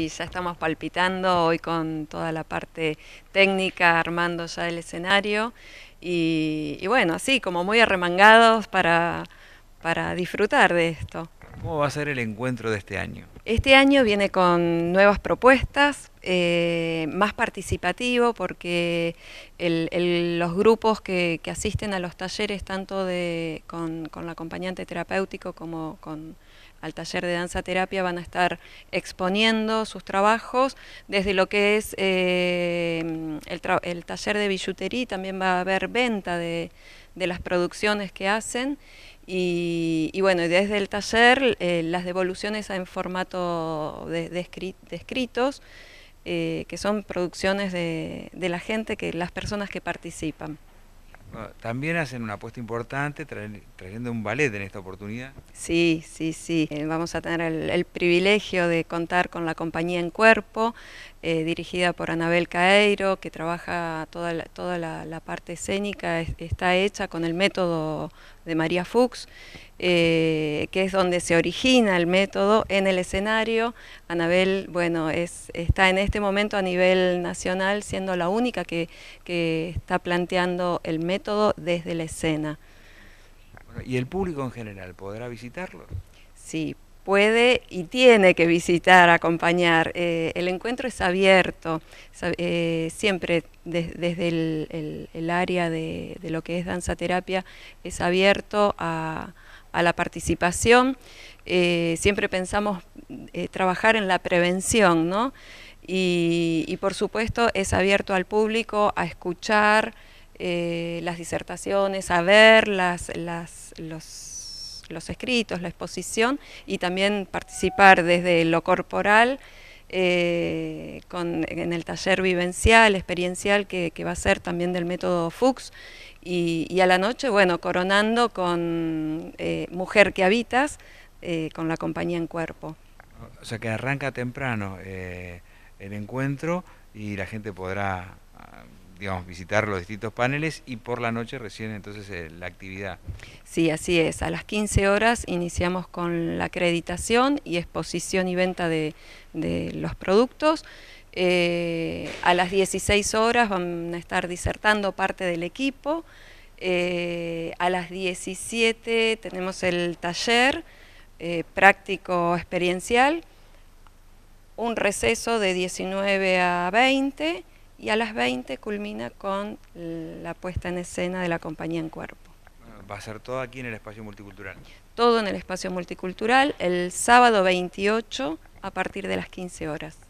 Y ya estamos palpitando hoy con toda la parte técnica, armando ya el escenario. Y, bueno, así como muy arremangados para, disfrutar de esto. ¿Cómo va a ser el encuentro de este año? Este año viene con nuevas propuestas, eh, más participativo, porque los grupos que, asisten a los talleres, tanto con el acompañante terapéutico como con al taller de danza terapia van a estar exponiendo sus trabajos. Desde lo que es eh, el, taller de billutería también va a haber venta de, las producciones que hacen. Y, y, bueno, desde el taller eh, las devoluciones en formato de, escritos, eh, que son producciones de, de la gente, que las personas que participan. Ah, también hacen una apuesta importante trayendo un ballet en esta oportunidad. Sí, sí, sí. Eh, vamos a tener el, privilegio de contar con la compañía en cuerpo, eh, dirigida por Anabel Caeiro, que trabaja toda la, toda la, parte escénica, está hecha con el método de María Fuchs, eh, que es donde se origina el método en el escenario. Anabel, bueno, es, está en este momento a nivel nacional siendo la única que, que está planteando el método desde la escena. ¿Y el público en general podrá visitarlo? Sí, puede y tiene que visitar, acompañar. Eh, el encuentro es abierto, eh, siempre desde el, área de, lo que es danza terapia es abierto a, la participación. Eh, siempre pensamos trabajar en la prevención, ¿no? Y, y, por supuesto es abierto al público a escuchar las disertaciones, a ver las los los escritos, la exposición y también participar desde lo corporal eh, en el taller vivencial, experiencial que, va a ser también del método Fuchs y, a la noche, bueno, coronando con eh, Mujer que Habitas, eh, con la compañía en cuerpo. O sea que arranca temprano el encuentro y la gente podrá digamos, visitar los distintos paneles y por la noche recién entonces eh, la actividad. Sí, así es. A las 15 horas iniciamos con la acreditación y exposición y venta de, los productos. Eh, a las 16 horas van a estar disertando parte del equipo. Eh, a las 17 tenemos el taller práctico experiencial, un receso de 19 a 20 y a las 20 culmina con la puesta en escena de la compañía en cuerpo. Ah, va a ser todo aquí en el espacio multicultural. Todo en el espacio multicultural el sábado 28 a partir de las 15 horas.